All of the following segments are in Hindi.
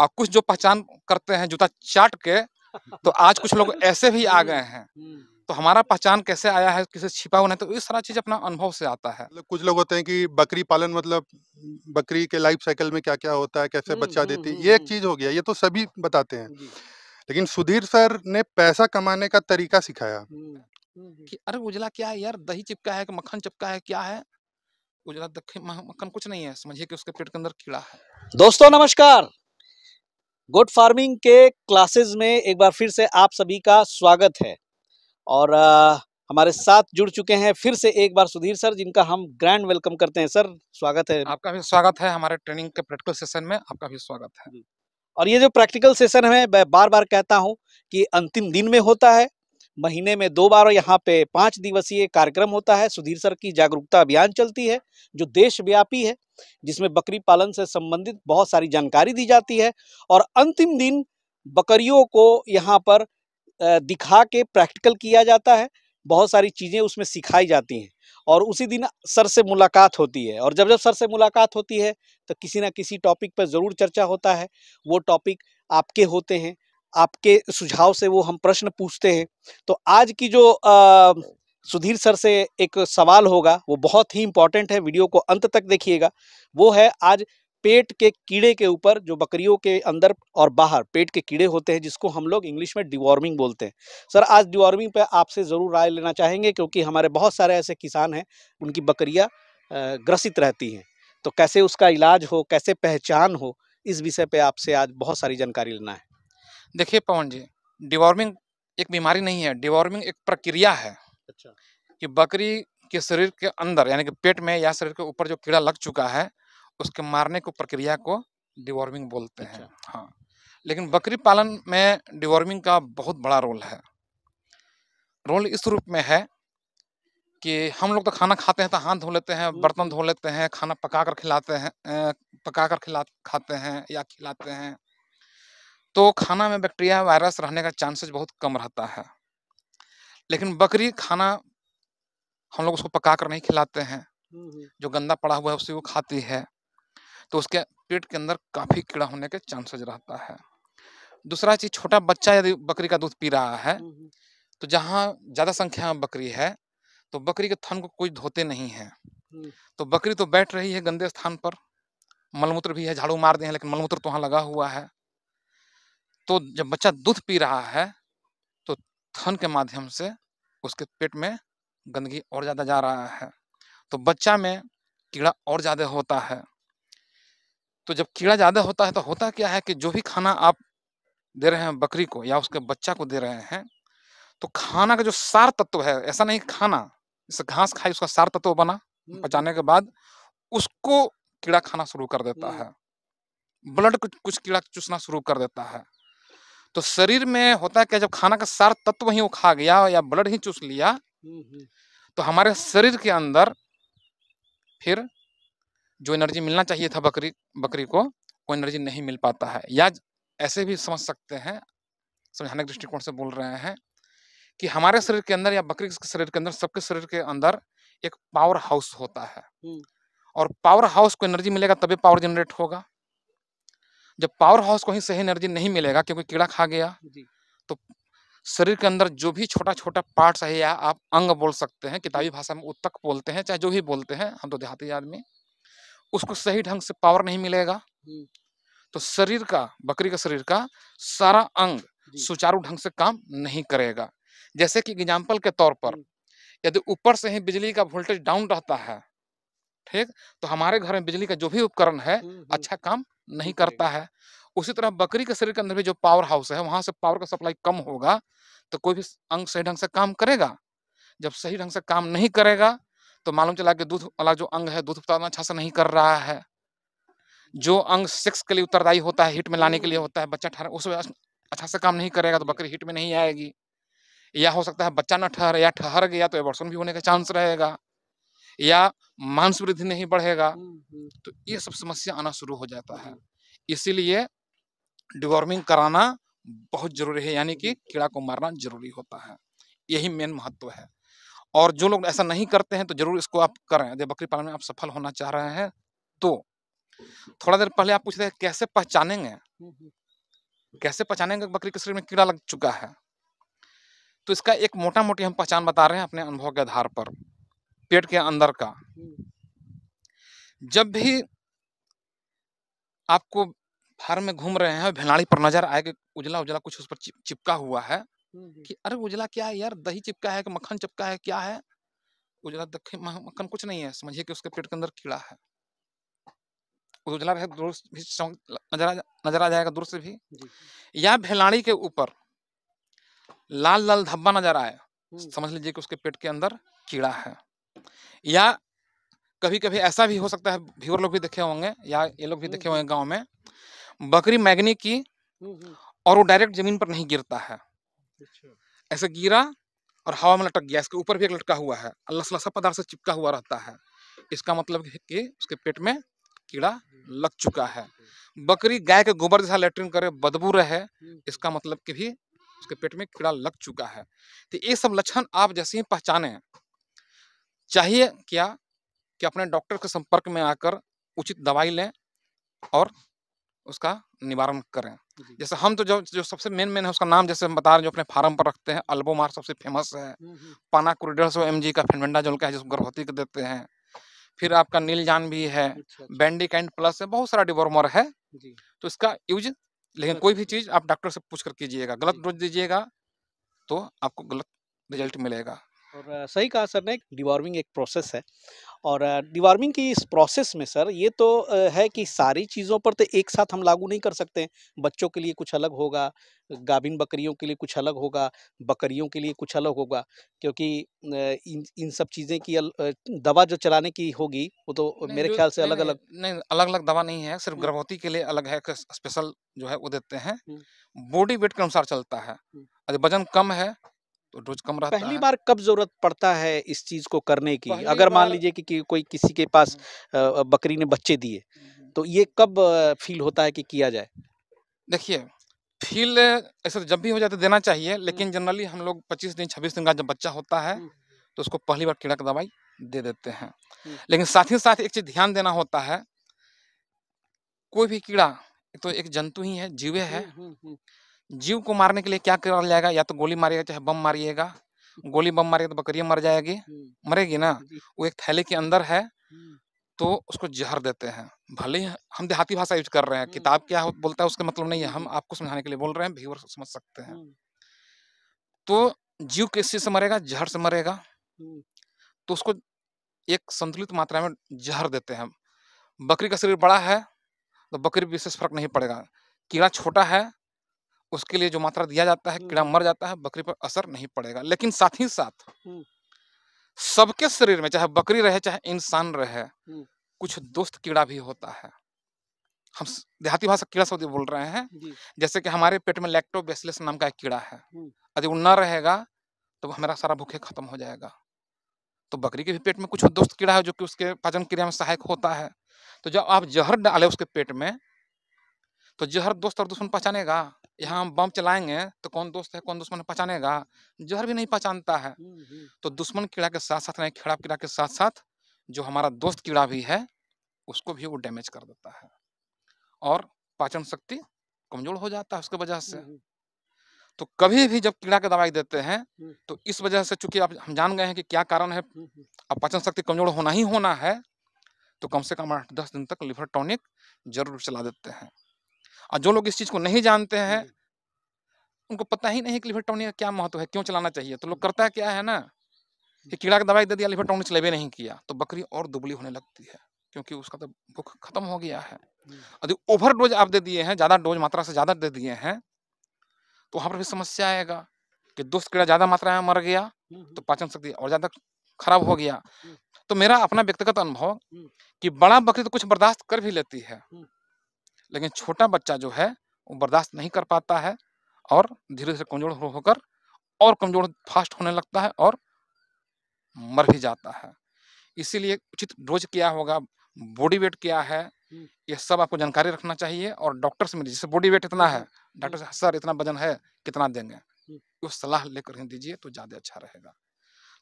और कुछ जो पहचान करते हैं जूता चाट के तो आज कुछ लोग ऐसे भी आ गए हैं हम्म। तो हमारा पहचान कैसे आया है किसे छिपा हुआ नहीं तो इस सारा चीज अपना अनुभव से आता है मतलब कुछ लोग होते हैं कि बकरी पालन मतलब बकरी के लाइफ साइकिल में क्या क्या होता है कैसे हम्म, बच्चा हम्म, देती है ये एक चीज हो गया ये तो सभी बताते हैं लेकिन सुधीर सर ने पैसा कमाने का तरीका सिखाया कि अरे उजला क्या है यार दही चिपका है मक्खन चिपका है क्या है उजला मक्खन कुछ नहीं है समझिए कि उसके पेट के अंदर कीड़ा है दोस्तों नमस्कार गुड फार्मिंग के क्लासेस में एक बार फिर से आप सभी का स्वागत है और आ, हमारे साथ जुड़ चुके हैं फिर से एक बार सुधीर सर जिनका हम ग्रैंड वेलकम करते हैं सर स्वागत है आपका भी स्वागत है हमारे ट्रेनिंग के प्रैक्टिकल सेशन में आपका भी स्वागत है और ये जो प्रैक्टिकल सेशन है मैं बार बार कहता हूँ कि अंतिम दिन में होता है महीने में दो बार यहाँ पे पाँच दिवसीय कार्यक्रम होता है सुधीर सर की जागरूकता अभियान चलती है जो देशव्यापी है जिसमें बकरी पालन से संबंधित बहुत सारी जानकारी दी जाती है और अंतिम दिन बकरियों को यहाँ पर दिखा के प्रैक्टिकल किया जाता है बहुत सारी चीज़ें उसमें सिखाई जाती हैं और उसी दिन सर से मुलाकात होती है और जब जब सर से मुलाकात होती है तो किसी ना किसी टॉपिक पर ज़रूर चर्चा होता है वो टॉपिक आपके होते हैं आपके सुझाव से वो हम प्रश्न पूछते हैं तो आज की जो आ, सुधीर सर से एक सवाल होगा वो बहुत ही इम्पॉर्टेंट है वीडियो को अंत तक देखिएगा वो है आज पेट के कीड़े के ऊपर जो बकरियों के अंदर और बाहर पेट के कीड़े होते हैं जिसको हम लोग इंग्लिश में डिवॉर्मिंग बोलते हैं सर आज डिवॉर्मिंग पे आपसे ज़रूर राय लेना चाहेंगे क्योंकि हमारे बहुत सारे ऐसे किसान हैं उनकी बकरियाँ ग्रसित रहती हैं तो कैसे उसका इलाज हो कैसे पहचान हो इस विषय पे आपसे आज बहुत सारी जानकारी लेना है देखिए पवन जी डिवॉर्मिंग एक बीमारी नहीं है डिवॉर्मिंग एक प्रक्रिया है अच्छा कि बकरी के शरीर के अंदर यानी कि पेट में या शरीर के ऊपर जो कीड़ा लग चुका है उसके मारने को प्रक्रिया को डिवॉर्मिंग बोलते अच्छा। हैं हाँ लेकिन बकरी पालन में डिवॉर्मिंग का बहुत बड़ा रोल है रोल इस रूप में है कि हम लोग तो खाना खाते हैं तो हाथ धो लेते हैं बर्तन धो लेते हैं खाना पका कर खिलाते हैं पका कर खिला खाते हैं या खिलाते हैं तो खाना में बैक्टीरिया वायरस रहने का चांसेस बहुत कम रहता है लेकिन बकरी खाना हम लोग उसको पका कर नहीं खिलाते हैं हम्म, हम्म। जो गंदा पड़ा हुआ है उसे वो खाती है तो उसके पेट के अंदर काफ़ी कीड़ा होने के चांसेस रहता है दूसरा चीज़ छोटा बच्चा यदि बकरी का दूध पी रहा है हम्म, तो जहाँ ज़्यादा संख्या में बकरी है तो बकरी के थन को कोई धोते नहीं है तो बकरी तो बैठ रही है गंदे स्थान पर मलमूत्र भी है झाड़ू मार दिए हैं लेकिन मलमूत्र तो वहाँ लगा हुआ है तो जब बच्चा दूध पी रहा है तो थन के माध्यम से उसके पेट में गंदगी और ज़्यादा जा रहा है तो बच्चा में कीड़ा और ज़्यादा होता है तो जब कीड़ा ज़्यादा होता है तो होता क्या है कि जो भी खाना आप दे रहे हैं बकरी को या उसके बच्चा को दे रहे हैं तो खाना का जो सार तत्व है ऐसा नहीं खाना जैसे घास खाई उसका सार तत्व बना बचाने हम्म। के बाद उसको कीड़ा खाना शुरू कर देता हम्म। है ब्लड कुछ कीड़ा चूसना शुरू कर देता है तो शरीर में होता है क्या जब खाना का सार तत्व ही खा गया या ब्लड ही चूस लिया हम्म, हम्म। तो हमारे शरीर के अंदर फिर जो एनर्जी मिलना चाहिए था बकरी बकरी को वो एनर्जी नहीं मिल पाता है या ऐसे भी समझ सकते हैं समझाने के दृष्टिकोण से बोल रहे हैं कि हमारे शरीर के अंदर या बकरी के शरीर के अंदर सबके शरीर के अंदर एक पावर हाउस होता है हम्म। और पावर हाउस को एनर्जी मिलेगा तभी पावर जनरेट होगा जब पावर हाउस को ही सही एनर्जी नहीं मिलेगा क्योंकि कीड़ा खा गया तो शरीर के अंदर जो भी छोटा छोटा पार्ट है या आप अंग बोल सकते हैं किताबी भाषा में उत्तक बोलते हैं चाहे जो भी बोलते हैं हम तो देहाती आदमी उसको सही ढंग से पावर नहीं मिलेगा तो शरीर का बकरी का शरीर का सारा अंग सुचारू ढंग से काम नहीं करेगा जैसे कि एग्जाम्पल के तौर पर यदि ऊपर से ही बिजली का वोल्टेज डाउन रहता है ठीक तो हमारे घर में बिजली का जो भी उपकरण है हम्म, हम्म। अच्छा काम नहीं करता है उसी तरह बकरी के शरीर के अंदर भी जो पावर हाउस है वहां से पावर का सप्लाई कम होगा तो कोई भी अंग सही ढंग से काम करेगा जब सही ढंग से काम नहीं करेगा तो मालूम चला कि दूध वाला जो अंग है दूध उत्पादन अच्छा से नहीं कर रहा है जो अंग सेक्स के लिए उत्तरदायी होता है हिट में लाने के लिए होता है बच्चा ठहरा उसमें अच्छा से काम नहीं करेगा तो बकरी हिट में नहीं आएगी या हो सकता है बच्चा ना ठहर या ठहर गया तो एबॉर्शन भी होने का चांस रहेगा या मांस वृद्धि नहीं बढ़ेगा हम्म, हम्म। तो ये सब समस्या आना शुरू हो जाता है हम्म। इसीलिए डिवॉर्मिंग कराना बहुत जरूरी है यानी कि कीड़ा को मारना जरूरी होता है यही मेन महत्व है और जो लोग ऐसा नहीं करते हैं तो जरूर इसको आप करें यदि बकरी पालन में आप सफल होना चाह रहे हैं तो थोड़ा देर पहले आप पूछ रहे कैसे पहचानेंगे कैसे पहचानेंगे बकरी के शरीर में कीड़ा लग चुका है तो इसका एक मोटा मोटी हम पहचान बता रहे हैं अपने अनुभव के आधार पर पेट के अंदर का हम्म। जब भी आपको फार्म में घूम रहे हैं भेलाड़ी पर नजर आए कि उजला उजला कुछ उस पर चिपका हुआ है हम्म, हम्म। कि अरे उजला क्या है यार दही चिपका है कि मक्खन चिपका है क्या है उजला देखे मक्खन कुछ नहीं है समझिए कि उसके पेट के अंदर कीड़ा है उजला रहे दूर भी नजर नजर आ जाएगा दूर से भी या भेलाड़ी के ऊपर लाल लाल धब्बा नजर आए समझ लीजिए कि उसके पेट के अंदर कीड़ा है या कभी कभी ऐसा भी हो सकता है भीवर लोग भी देखे होंगे या ये लोग भी देखे हम्म, होंगे हम्म। गाँव में बकरी मैगनी की हम्म, और वो डायरेक्ट जमीन पर नहीं गिरता है अच्छा। ऐसे गिरा और हवा में लटक गया इसके ऊपर भी एक लटका हुआ है अल्लाह पदार्थ से चिपका हुआ रहता है इसका मतलब है कि उसके पेट में कीड़ा लग चुका है बकरी गाय के गोबर जैसा लेटरिन करे बदबू रहे इसका मतलब कि भी उसके पेट में कीड़ा लग चुका है तो ये सब लक्षण आप जैसे ही पहचाने चाहिए क्या कि अपने डॉक्टर के संपर्क में आकर उचित दवाई लें और उसका निवारण करें जैसे हम तो जो जो सबसे मेन मेन है उसका नाम जैसे हम बता रहे हैं जो अपने फार्म पर रखते हैं अल्बोमार सबसे फेमस है पाना कोरिडर सो एम का फेनवेंडा जो का है जिसको गर्भवती को देते हैं फिर आपका नील जान भी है बैंडिक एंड प्लस है बहुत सारा डिवॉर्मर है तो इसका यूज लेकिन कोई भी अच्छा। चीज़ आप डॉक्टर से पूछ कर कीजिएगा गलत डोज दीजिएगा तो आपको गलत रिजल्ट मिलेगा और सही कहा सर ने डिवॉर्मिंग एक प्रोसेस है और डिवॉर्मिंग की इस प्रोसेस में सर ये तो है कि सारी चीज़ों पर तो एक साथ हम लागू नहीं कर सकते बच्चों के लिए कुछ अलग होगा गाभिन बकरियों के लिए कुछ अलग होगा बकरियों के लिए कुछ अलग होगा क्योंकि इन इन सब चीज़ें की अल, दवा जो चलाने की होगी वो तो मेरे ख्याल से अलग अलग नहीं अलग अलग दवा नहीं है सिर्फ हम्म। गर्भवती के लिए अलग है स्पेशल जो है वो देते हैं हम्म। बॉडी वेट के अनुसार चलता है हम्म। अगर वजन कम है रोज कम रहता पहली है? बार कब जरूरत पड़ता है इस चीज को करने की अगर मान लीजिए कि, कि कोई किसी के पास बकरी ने बच्चे दिए तो ये कब फील होता है कि किया जाए देखिए फील ऐसे तो जब भी हो जाए तो देना चाहिए लेकिन जनरली हम लोग 25 दिन 26 दिन का जब बच्चा होता है तो उसको पहली बार कीड़ा का दवाई दे देते हैं लेकिन साथ ही साथ एक चीज ध्यान देना होता है कोई भी कीड़ा तो एक जंतु ही है जीवे है हुँ, हुँ, हुँ. जीव को मारने के लिए क्या करा जाएगा या तो गोली मारिएगा चाहे बम मारिएगा गोली बम मारिएगा तो बकरिया मर जाएगी हम्म। मरेगी ना वो एक थैले के अंदर है हम्म। तो उसको जहर देते हैं भले ही हम देहाती भाषा यूज कर रहे हैं हम्म। किताब क्या हो, बोलता है उसका मतलब नहीं है हम आपको समझाने के लिए बोल रहे हैं समझ सकते हैं तो जीव किस चीज से मरेगा जहर से मरेगा तो उसको एक संतुलित मात्रा में जहर देते हैं बकरी का शरीर बड़ा है तो बकरी विशेष फर्क नहीं पड़ेगा कीड़ा छोटा है उसके लिए जो मात्रा दिया जाता है कीड़ा मर जाता है बकरी पर असर नहीं पड़ेगा लेकिन साथ ही साथ सबके शरीर में चाहे बकरी रहे चाहे इंसान रहे कुछ दोस्त कीड़ा भी होता है हम देहाती भाषा कीड़ा शब्द बोल रहे हैं जैसे कि हमारे पेट में लैक्टोबेसिलस नाम का एक कीड़ा है यदि वो न रहेगा तो हमारा सारा भूखे खत्म हो जाएगा तो बकरी के भी पेट में कुछ दोस्त कीड़ा है जो कि उसके पाचन क्रिया में सहायक होता है तो जब आप जहर डाले उसके पेट में तो जहर दोस्त और दुश्मन पहचानेगा यहाँ हम बम चलाएंगे तो कौन दोस्त है कौन दुश्मन पहचानेगा जहर भी नहीं पहचानता है तो दुश्मन कीड़ा के साथ साथ नहीं खेड़ा कीड़ा के साथ साथ जो हमारा दोस्त कीड़ा भी है उसको भी वो डैमेज कर देता है और पाचन शक्ति कमजोर हो जाता है उसके वजह से तो कभी भी जब कीड़ा की दवाई देते हैं तो इस वजह से चूंकि आप हम जान गए हैं कि क्या कारण है अब पाचन शक्ति कमजोर होना ही होना है तो कम से कम आठ दस दिन तक लिवर टॉनिक जरूर चला देते हैं और जो लोग इस चीज़ को नहीं जानते हैं उनको पता ही नहीं कि लिवर टॉनिक का क्या महत्व है क्यों चलाना चाहिए तो लोग करता क्या है ना कि कीड़ा का दवाई दे दिया लिवर टॉनिक चलेबे नहीं किया तो बकरी और दुबली होने लगती है क्योंकि उसका तो भूख खत्म हो गया है यदि ओवर डोज आप दे दिए हैं ज़्यादा डोज मात्रा से ज़्यादा दे दिए हैं तो वहाँ पर भी समस्या आएगा कि दोस्त कीड़ा ज़्यादा मात्रा में मर गया हम्म, हम्म। तो पाचन शक्ति और ज़्यादा खराब हो गया हम्म। तो मेरा अपना व्यक्तिगत अनुभव कि बड़ा बकरी तो कुछ बर्दाश्त कर भी लेती है लेकिन छोटा बच्चा जो है वो बर्दाश्त नहीं कर पाता है और धीरे धीरे कमजोर होकर और कमजोर फास्ट होने लगता है और मर भी जाता है इसीलिए उचित डोज क्या होगा बॉडी वेट क्या है हम्म। ये सब आपको जानकारी रखना चाहिए और डॉक्टर से मिलिए जैसे बॉडी वेट इतना है हम्म। डॉक्टर से सर इतना वजन है कितना देंगे हम्म। वो सलाह लेकर ही दीजिए तो ज़्यादा अच्छा रहेगा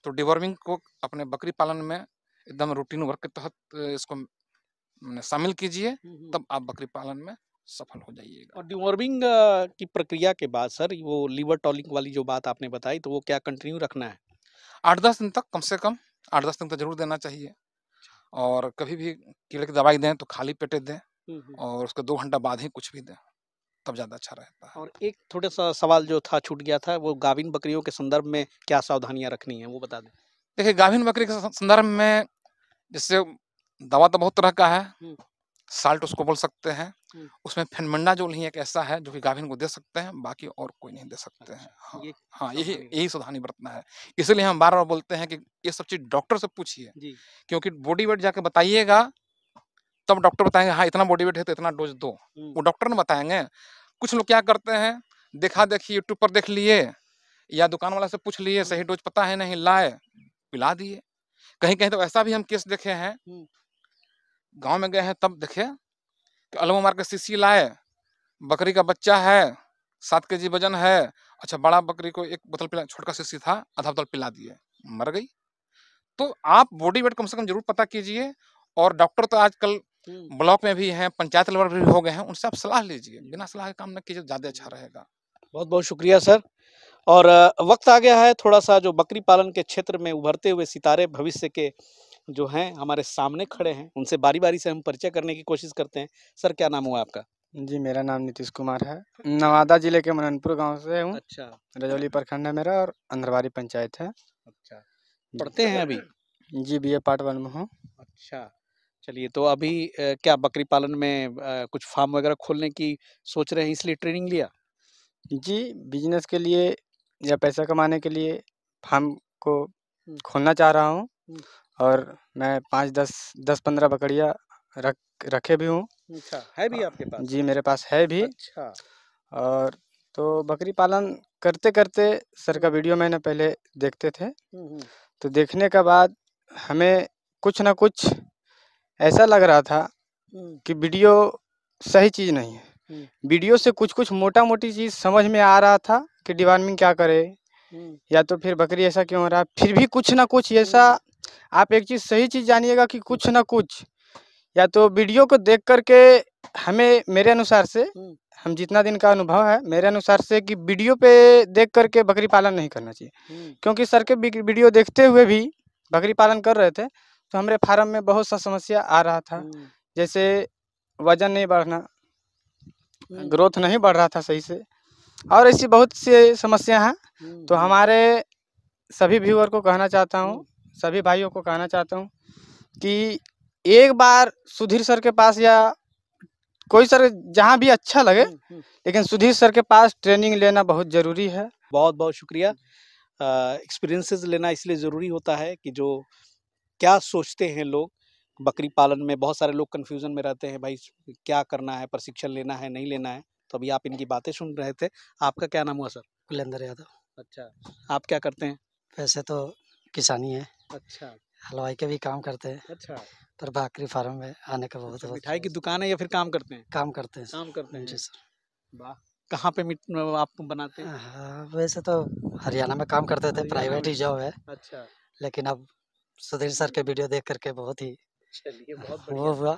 तो डिवर्मिंग को अपने बकरी पालन में एकदम रूटीन वर्क के तहत इसको शामिल कीजिए तब आप बकरी पालन में सफल हो जाइएगा और डिवॉर्मिंग की प्रक्रिया के बाद सर वो लीवर टॉलिंग वाली जो बात आपने बताई तो वो क्या कंटिन्यू रखना है आठ दस दिन तक कम से कम आठ दस दिन तक तो जरूर देना चाहिए अच्छा। और कभी भी कीड़े की दवाई दें तो खाली पेटे दें और उसके दो घंटा बाद ही कुछ भी दें तब ज़्यादा अच्छा रहता है और एक थोड़ा सा सवाल जो था छूट गया था वो गाभिन बकरियों के संदर्भ में क्या सावधानियाँ रखनी है वो बता दें देखिए गाभिन बकरी के संदर्भ में जिससे दवा तो बहुत तरह का है साल्ट उसको बोल सकते हैं उसमें फेनमंडा जो ही एक ऐसा है जो कि गाभिन को दे सकते हैं बाकी और कोई नहीं दे सकते हैं अच्छा, हाँ, हाँ यही यही सावधानी बरतना है इसलिए हम बार बार बोलते हैं कि ये सब चीज डॉक्टर से पूछिए क्योंकि बॉडी वेट जाके बताइएगा तब डॉक्टर बताएंगे हाँ इतना बॉडी वेट है तो इतना डोज दो वो डॉक्टर ने बताएंगे कुछ लोग क्या करते हैं देखा देखी यूट्यूब पर देख लिए या दुकान वाला से पूछ लिए सही डोज पता है नहीं लाए पिला दिए कहीं कहीं तो ऐसा भी हम केस देखे हैं गांव में गए हैं तब देखे कि अलमो मार के सीसी लाए बकरी का बच्चा है सात के जी वजन है अच्छा बड़ा बकरी को एक बोतल पिला का सीसी था आधा बोतल पिला दिए मर गई तो आप बॉडी वेट कम से कम जरूर पता कीजिए और डॉक्टर तो आजकल हम्म। ब्लॉक में भी हैं पंचायत लेवल पर भी हो गए हैं उनसे आप सलाह लीजिए बिना सलाह के काम न कीजिए तो ज़्यादा अच्छा रहेगा बहुत बहुत शुक्रिया सर और वक्त आ गया है थोड़ा सा जो बकरी पालन के क्षेत्र में उभरते हुए सितारे भविष्य के जो हैं हमारे सामने खड़े हैं उनसे बारी बारी से हम परिचय करने की कोशिश करते हैं सर क्या नाम हुआ आपका जी मेरा नाम नीतीश कुमार है नवादा जिले के मननपुर गांव से हूँ अच्छा रजौली अच्छा। प्रखंड है मेरा और अंधरवारी पंचायत है अच्छा पढ़ते हैं अभी जी बी ए पार्ट वन में हूँ अच्छा चलिए तो अभी क्या बकरी पालन में कुछ फार्म वगैरह खोलने की सोच रहे हैं इसलिए ट्रेनिंग लिया जी बिजनेस के लिए या पैसा कमाने के लिए फार्म को हम्म। खोलना चाह रहा हूँ हम्म। और मैं पाँच दस दस पंद्रह बकरियाँ रख रखे भी हूँ अच्छा है भी आपके पास जी मेरे पास है भी अच्छा और तो बकरी पालन करते करते सर का हम्म। वीडियो मैंने पहले देखते थे हम्म, हम्म। तो देखने के बाद हमें कुछ ना कुछ ऐसा लग रहा था कि वीडियो सही चीज़ नहीं है वीडियो से कुछ कुछ मोटा मोटी चीज़ समझ में आ रहा था कि डिवार्मिंग क्या करे या तो फिर बकरी ऐसा क्यों हो रहा फिर भी कुछ ना कुछ ऐसा आप एक चीज़ सही चीज़ जानिएगा कि कुछ ना कुछ या तो वीडियो को देख करके हमें मेरे अनुसार से हम जितना दिन का अनुभव है मेरे अनुसार से कि वीडियो पे देख करके बकरी पालन नहीं करना चाहिए क्योंकि सर के वीडियो देखते हुए भी बकरी पालन कर रहे थे तो हमारे फार्म में बहुत सा समस्या आ रहा था जैसे वजन नहीं बढ़ना ग्रोथ नहीं बढ़ रहा था सही से और ऐसी बहुत सी समस्या हैं तो हमारे सभी व्यूअर को कहना चाहता हूँ सभी भाइयों को कहना चाहता हूँ कि एक बार सुधीर सर के पास या कोई सर जहाँ भी अच्छा लगे हम्म, हम्म। लेकिन सुधीर सर के पास ट्रेनिंग लेना बहुत ज़रूरी है बहुत बहुत शुक्रिया एक्सपीरियंसेस लेना इसलिए ज़रूरी होता है कि जो क्या सोचते हैं लोग बकरी पालन में बहुत सारे लोग कन्फ्यूज़न में रहते हैं भाई क्या करना है प्रशिक्षण लेना है नहीं लेना है तो अभी आप इनकी बातें सुन रहे थे आपका क्या नाम हुआ सर कुलेंद्र यादव अच्छा आप क्या करते हैं वैसे तो किसानी है अच्छा हलवाई के भी काम करते हैं अच्छा पर बाकरी फार्म में आने का बहुत अच्छा, मिठाई की दुकान है या फिर काम करते हैं काम करते हैं काम करते हैं जी सर कहाँ पे आप बनाते हैं हाँ, वैसे तो हरियाणा में काम करते थे प्राइवेट ही जॉब है अच्छा लेकिन अब सुधीर सर के वीडियो देख करके बहुत ही वो हुआ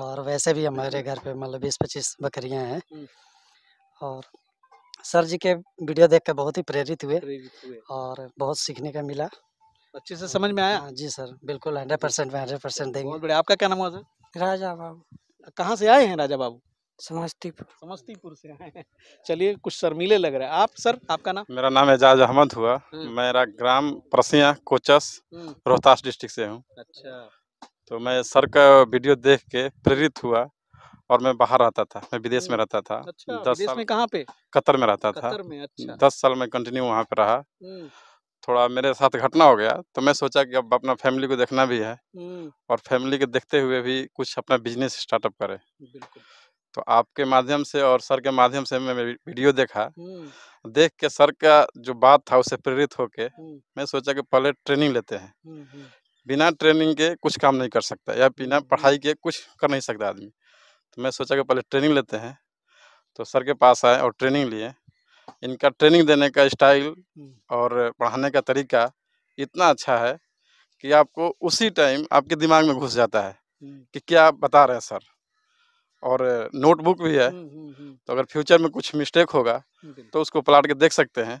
और वैसे भी हमारे घर पे मतलब बीस पच्चीस बकरियां हैं हम्म। और सर जी के वीडियो देख कर बहुत ही प्रेरित हुए और बहुत सीखने का मिला अच्छे से समझ में आया हाँ जी सर बिल्कुल हंड्रेड परसेंट में हंड्रेड परसेंट देंगे बहुत आपका क्या नाम हुआ सर राजा बाबू कहाँ से आए हैं राजा बाबू समस्तीपुर समस्तीपुर से आए हैं चलिए कुछ शर्मीले लग रहे हैं आप सर आपका नाम मेरा नाम एजाज अहमद हुआ हम्म। मेरा ग्राम प्रसिया कोचस हम्म। रोहतास डिस्ट्रिक्ट से हूँ अच्छा तो मैं सर का वीडियो देख के प्रेरित हुआ और मैं बाहर रहता था मैं विदेश में हम्म। रहता था अच्छा, दस साल में कहाँ पे कतर में रहता कतर था में, अच्छा। दस साल में कंटिन्यू वहाँ पे रहा थोड़ा मेरे साथ घटना हो गया तो मैं सोचा कि अब अपना फैमिली को देखना भी है और फैमिली के देखते हुए भी कुछ अपना बिजनेस स्टार्टअप करें तो आपके माध्यम से और सर के माध्यम से मैं वीडियो देखा देख के सर का जो बात था उससे प्रेरित होके मैं सोचा कि पहले ट्रेनिंग लेते हैं बिना ट्रेनिंग के कुछ काम नहीं कर सकता या बिना पढ़ाई के कुछ कर नहीं सकता आदमी तो मैं सोचा कि पहले ट्रेनिंग लेते हैं तो सर के पास आए और ट्रेनिंग लिए इनका ट्रेनिंग देने का स्टाइल हम्म। और पढ़ाने का तरीका इतना अच्छा है कि आपको उसी टाइम आपके दिमाग में घुस जाता है हम्म। कि क्या बता रहे हैं सर और नोटबुक भी है हम्म, तो अगर फ्यूचर में कुछ मिस्टेक होगा तो उसको पलाट के देख सकते हैं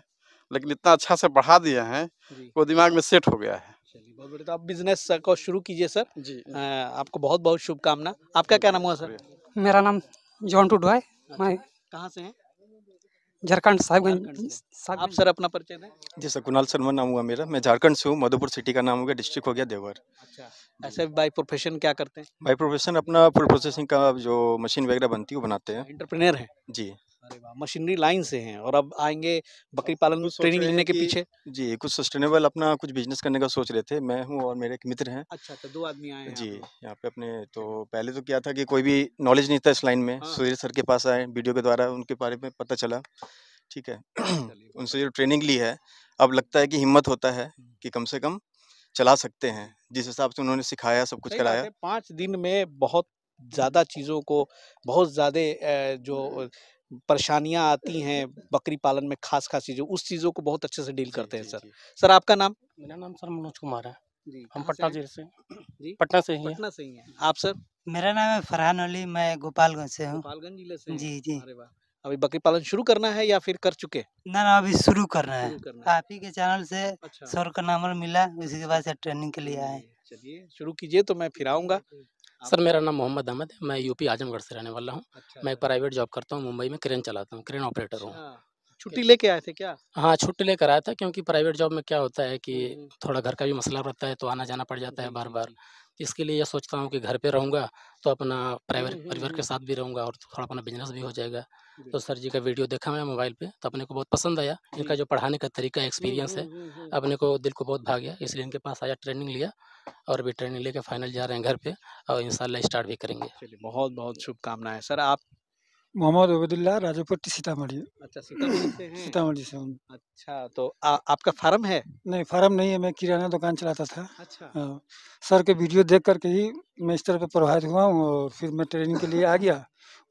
लेकिन इतना अच्छा से पढ़ा दिए हैं वो दिमाग में सेट हो गया है बहुत बढ़िया तो आप बिजनेस को शुरू कीजिए सर जी आ, आपको बहुत बहुत शुभकामना आपका क्या नाम हुआ सर मेरा नाम जॉन टूडो है अच्छा। मैं कहाँ से हैं झारखंड साहिबगंज आप सर अपना परिचय दें जी सर कुणाल शर्मा नाम हुआ मेरा मैं झारखंड से हूँ मधुपुर सिटी का नाम हो गया डिस्ट्रिक्ट हो गया देवर अच्छा ऐसे बाय प्रोफेशन क्या करते हैं बाय प्रोफेशन अपना फूड प्रोसेसिंग का जो मशीन वगैरह बनती है वो बनाते हैं इंटरप्रेनर है जी मशीनरी लाइन से हैं और अब आएंगे बकरी पालन ट्रेनिंग लेने के पीछे जी कुछ सस्टेनेबल अपना कुछ बिजनेस करने का सोच रहे थे मैं हूँ और मेरे एक मित्र हैं अच्छा तो दो आदमी आए हैं जी यहाँ पे अपने तो पहले तो क्या था कि कोई भी नॉलेज नहीं था इस लाइन में हाँ। सुधीर सर के पास आए वीडियो के द्वारा उनके बारे में पता चला ठीक है उनसे जो ट्रेनिंग ली है अब लगता है कि हिम्मत होता है कि कम से कम चला सकते हैं जिस हिसाब से उन्होंने सिखाया सब कुछ कराया पाँच दिन में बहुत ज़्यादा चीज़ों को बहुत ज़्यादा जो परेशानियां आती हैं बकरी पालन में खास खास चीज़ों उस चीज़ों को बहुत अच्छे से डील करते हैं सर सर आपका नाम मेरा नाम सर मनोज कुमार है जी हम पटना जिले से जी पटना से ही पटना से ही हैं आप सर मेरा नाम है फरहान अली मैं गोपालगंज से हूँ गोपालगंज जिले से जी जी अभी बकरी पालन शुरू करना है या फिर कर चुके ना ना अभी शुरू करना है आप ही के चैनल से अच्छा। सर का नंबर मिला उसी के बाद ट्रेनिंग के लिए आए चलिए शुरू कीजिए तो मैं फिर आऊँगा सर मेरा नाम मोहम्मद अहमद है मैं यूपी आजमगढ़ से रहने वाला हूँ अच्छा, मैं एक प्राइवेट अच्छा। जॉब करता हूँ मुंबई में क्रेन चलाता हूँ क्रेन ऑपरेटर हूँ अच्छा, छुट्टी लेके आए थे क्या हाँ छुट्टी लेकर आया था क्योंकि प्राइवेट जॉब में क्या होता है कि हम्म। थोड़ा घर का भी मसला रहता है तो आना जाना पड़ जाता है बार बार इसके लिए यह सोचता हूँ कि घर पे रहूँगा तो अपना प्राइवेट हम्म, परिवार हम्म, के साथ भी रहूँगा और थोड़ा अपना बिजनेस भी हो जाएगा तो सर जी का वीडियो देखा मैं मोबाइल पे तो अपने को बहुत पसंद आया इनका जो पढ़ाने का तरीका एक्सपीरियंस हम्म, है हम्म, हम्म, अपने को दिल को बहुत भाग गया इसलिए इनके पास आया ट्रेनिंग लिया और अभी ट्रेनिंग लेके फाइनल जा रहे हैं घर पे और इन स्टार्ट भी करेंगे बहुत बहुत शुभकामनाएं सर आप मोहम्मद उबैदुल्ला राजोपट्टी सीतामढ़ी अच्छा सीतामढ़ी से हूँ अच्छा तो आ, आपका फार्म है नहीं फार्म नहीं है मैं किराना दुकान चलाता था अच्छा हाँ, सर के वीडियो देख करके ही मैं इस तरह पे प्रभावित हुआ हूँ और फिर मैं ट्रेनिंग के लिए आ गया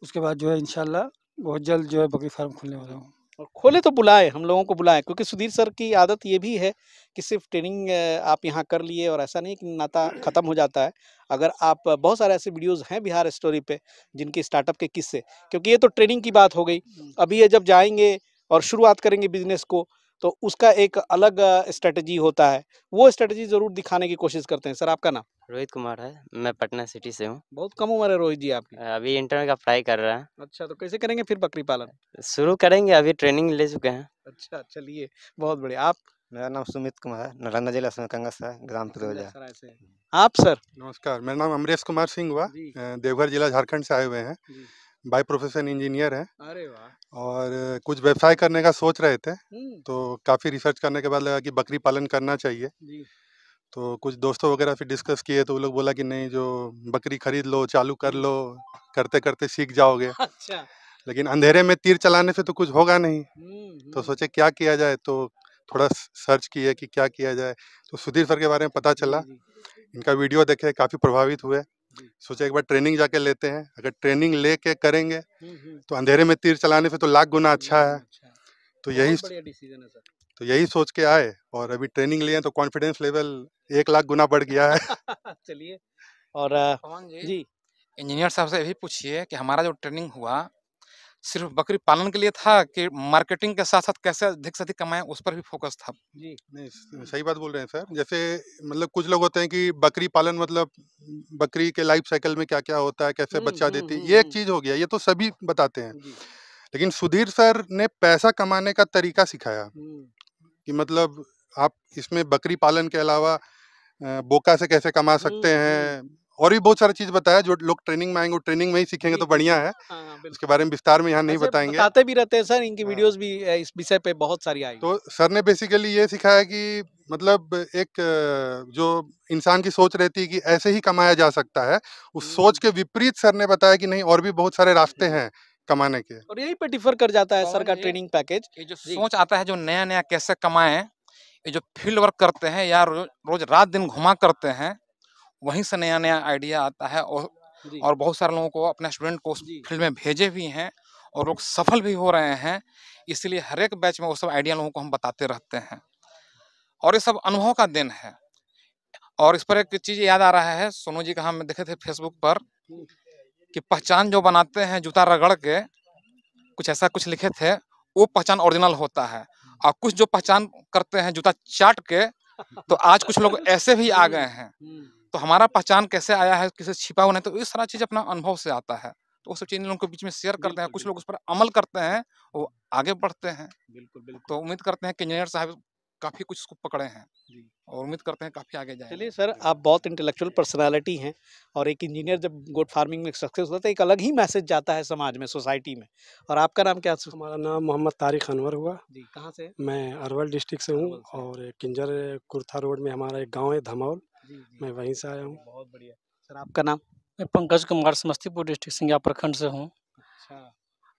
उसके बाद जो है इनशाला बहुत जल्द जो है बकरी फार्म खोलने वाला हूँ और खोले तो बुलाए हम लोगों को बुलाए क्योंकि सुधीर सर की आदत ये भी है कि सिर्फ ट्रेनिंग आप यहाँ कर लिए और ऐसा नहीं कि नाता ख़त्म हो जाता है अगर आप बहुत सारे ऐसे वीडियोस हैं बिहार स्टोरी पे जिनके स्टार्टअप के किस्से क्योंकि ये तो ट्रेनिंग की बात हो गई हम्म। अभी ये जब जाएंगे और शुरुआत करेंगे बिजनेस को तो उसका एक अलग स्ट्रेटजी होता है वो स्ट्रेटजी जरूर दिखाने की कोशिश करते हैं सर आपका नाम रोहित कुमार है मैं पटना सिटी से हूँ बहुत कम उम्र है रोहित जी आपकी अभी इंटरनेट का फ्राई कर रहा है अच्छा तो कैसे करेंगे फिर बकरी पालन शुरू करेंगे अभी ट्रेनिंग ले चुके हैं अच्छा चलिए बहुत बढ़िया आप मेरा नाम सुमित कुमार है नालंदा जिला से ग्राम पिरोजा आप सर नमस्कार मेरा नाम अमरेश कुमार सिंह हुआ देवघर जिला झारखंड से आए हुए हैं बाई प्रोफेशन इंजीनियर है अरे वाह और कुछ व्यवसाय करने का सोच रहे थे हम्म। तो काफ़ी रिसर्च करने के बाद लगा कि बकरी पालन करना चाहिए जी। तो कुछ दोस्तों वगैरह फिर डिस्कस किए तो वो लोग बोला कि नहीं जो बकरी खरीद लो चालू कर लो करते करते सीख जाओगे अच्छा लेकिन अंधेरे में तीर चलाने से तो कुछ होगा नहीं हम्म, हम्म। तो सोचे क्या किया जाए तो थोड़ा सर्च किया कि क्या किया जाए तो सुधीर सर के बारे में पता चला इनका वीडियो देखे काफ़ी प्रभावित हुए सोचा एक बार ट्रेनिंग जाके लेते हैं अगर ट्रेनिंग ले के करेंगे तो अंधेरे में तीर चलाने से तो लाख गुना अच्छा है अच्छा। तो, तो यही तो यही सोच के आए और अभी ट्रेनिंग लिए तो कॉन्फिडेंस लेवल एक लाख गुना बढ़ गया है चलिए और जी, इंजीनियर साहब से भी पूछिए कि हमारा जो ट्रेनिंग हुआ सिर्फ बकरी पालन के लिए था कि मार्केटिंग के साथ साथ कैसे अधिक से अधिक कमाएं उस पर भी फोकस था जी नहीं सही बात बोल रहे हैं सर जैसे मतलब कुछ लोग होते हैं कि बकरी पालन मतलब बकरी के लाइफ साइकिल में क्या क्या होता है कैसे हम्म, बच्चा हम्म, देती है हम्म, ये एक चीज हो गया ये तो सभी बताते हैं लेकिन सुधीर सर ने पैसा कमाने का तरीका सिखाया कि मतलब आप इसमें बकरी पालन के अलावा बोका से कैसे कमा सकते हैं और भी बहुत सारी चीज बताया जो लोग ट्रेनिंग में आएंगे ट्रेनिंग में ही सीखेंगे तो बढ़िया है हाँ, उसके बारे में विस्तार में यहाँ नहीं बताएंगे बताते भी रहते हैं सर इनकी हाँ। वीडियोस भी इस विषय पे बहुत सारी आई तो सर ने बेसिकली ये सिखाया कि मतलब एक जो इंसान की सोच रहती है कि ऐसे ही कमाया जा सकता है उस सोच के हम्म। विपरीत सर ने बताया कि नहीं और भी बहुत सारे रास्ते हैं कमाने के और यही पे डिफर कर जाता है सर का ट्रेनिंग पैकेज ये जो सोच आता है जो नया नया कैसे कमाए ये जो फील्ड वर्क करते हैं या रोज रात दिन घुमा करते हैं वहीं से नया नया आइडिया आता है और और बहुत सारे लोगों को अपने स्टूडेंट को उस फील्ड में भेजे भी हैं और लोग सफल भी हो रहे हैं इसलिए हर एक बैच में वो सब आइडिया लोगों को हम बताते रहते हैं और ये सब अनुभव का दिन है और इस पर एक चीज़ याद आ रहा है सोनू जी का हम देखे थे फेसबुक पर कि पहचान जो बनाते हैं जूता रगड़ के कुछ ऐसा कुछ लिखे थे वो पहचान ओरिजिनल होता है और कुछ जो पहचान करते हैं जूता चाट के तो आज कुछ लोग ऐसे भी आ गए हैं हम्म। तो हमारा पहचान कैसे आया है किसे छिपा हुआ नहीं तो ये सारा चीज़ अपना अनुभव से आता है तो वो सब चीज़ लोगों के बीच में शेयर करते हैं कुछ लोग उस पर अमल करते हैं वो आगे बढ़ते हैं बिल्कुल तो बिल्कुल तो उम्मीद करते हैं कि इंजीनियर साहब काफ़ी कुछ उसको पकड़े हैं और उम्मीद करते हैं काफ़ी आगे जाए चलिए सर आप बहुत इंटेलेक्चुअल पर्सनैलिटी हैं और एक इंजीनियर जब गोड फार्मिंग में सक्सेस होता है तो एक अलग ही मैसेज जाता है समाज में सोसाइटी में और आपका नाम क्या हमारा नाम मोहम्मद तारिक अनवर हुआ जी कहाँ से मैं अरवल डिस्ट्रिक्ट से हूँ और किंजर कुर्था रोड में हमारा एक गाँव है धमौल मैं वहीं से आया हूँ बहुत बढ़िया सर आपका नाम मैं पंकज कुमार समस्तीपुर डिस्ट्रिक्ट सिंगा प्रखंड से हूँ अच्छा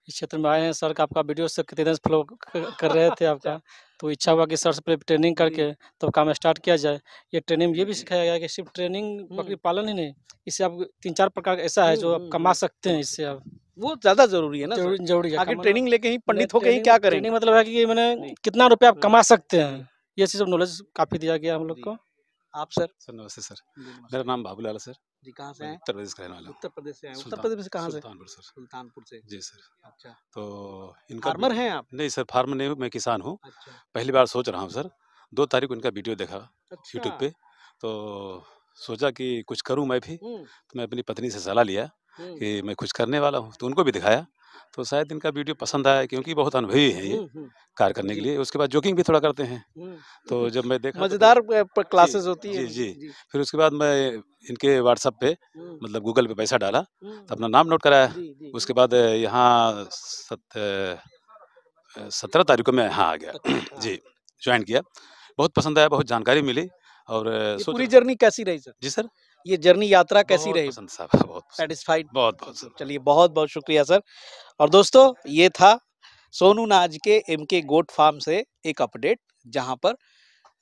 इस क्षेत्र में आए हैं सर का आपका वीडियो से कितने फ्लो कर रहे थे आपका अच्छा। तो इच्छा हुआ कि सर से ट्रेनिंग करके तब तो काम स्टार्ट किया जाए ये ट्रेनिंग में ये भी सिखाया गया कि सिर्फ ट्रेनिंग हम्म। बकरी पालन ही नहीं इससे आप तीन चार प्रकार ऐसा है जो आप हम्म, कमा हम्म। सकते हैं इससे आप वो ज्यादा जरूरी है ना जरूरी है आगे ट्रेनिंग लेके ही पंडित होके ही क्या करें मतलब है कि मैंने कितना रुपया आप कमा सकते हैं ये चीज नॉलेज काफी दिया गया हम लोग को आप सर सर नमस्ते सर मेरा नाम बाबूलाल सर जी कहाँ से उत्तर प्रदेश का रहने वाला उत्तर प्रदेश से उत्तर प्रदेश से कहाँ से सुल्तानपुर सर सुल्तानपुर से जी सर अच्छा तो इनका फार्मर हैं आप नहीं सर फार्मर नहीं मैं किसान हूँ अच्छा। पहली बार सोच रहा हूँ सर दो तारीख को इनका वीडियो देखा अच्छा। यूट्यूब पे तो सोचा कि कुछ करूँ मैं भी हम्म। तो मैं अपनी पत्नी से सलाह लिया हम्म। कि मैं कुछ करने वाला हूँ तो उनको भी दिखाया तो शायद इनका वीडियो पसंद आया क्योंकि बहुत अनुभवी है ये कार्य करने के लिए उसके बाद जोकिंग भी थोड़ा करते हैं तो जब मैं देखा तो मज़ेदार तो क्लासेस होती है जी जी फिर उसके बाद मैं इनके व्हाट्सअप पे मतलब गूगल पे पैसा डाला तो अपना नाम नोट कराया उसके बाद यहाँ सत्रह तारीख को मैं यहाँ आ गया जी हाँ। ज्वाइन किया बहुत पसंद आया बहुत जानकारी मिली और पूरी जर्नी कैसी रही सर जी सर ये जर्नी यात्रा कैसी रही सेटिस्फाइड बहुत बहुत चलिए बहुत बहुत शुक्रिया सर और दोस्तों ये था सोनू नाज के एम के गोट फार्म से एक अपडेट जहाँ पर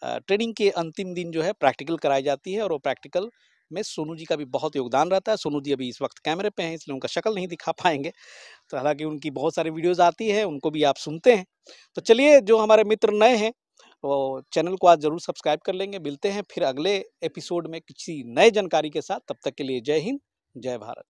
ट्रेनिंग के अंतिम दिन जो है प्रैक्टिकल कराई जाती है और वो प्रैक्टिकल में सोनू जी का भी बहुत योगदान रहता है सोनू जी अभी इस वक्त कैमरे पे हैं इसलिए उनका शक्ल नहीं दिखा पाएंगे तो हालांकि उनकी बहुत सारी वीडियोस आती है उनको भी आप सुनते हैं तो चलिए जो हमारे मित्र नए हैं चैनल को आज जरूर सब्सक्राइब कर लेंगे मिलते हैं फिर अगले एपिसोड में किसी नए जानकारी के साथ तब तक के लिए जय हिंद जय भारत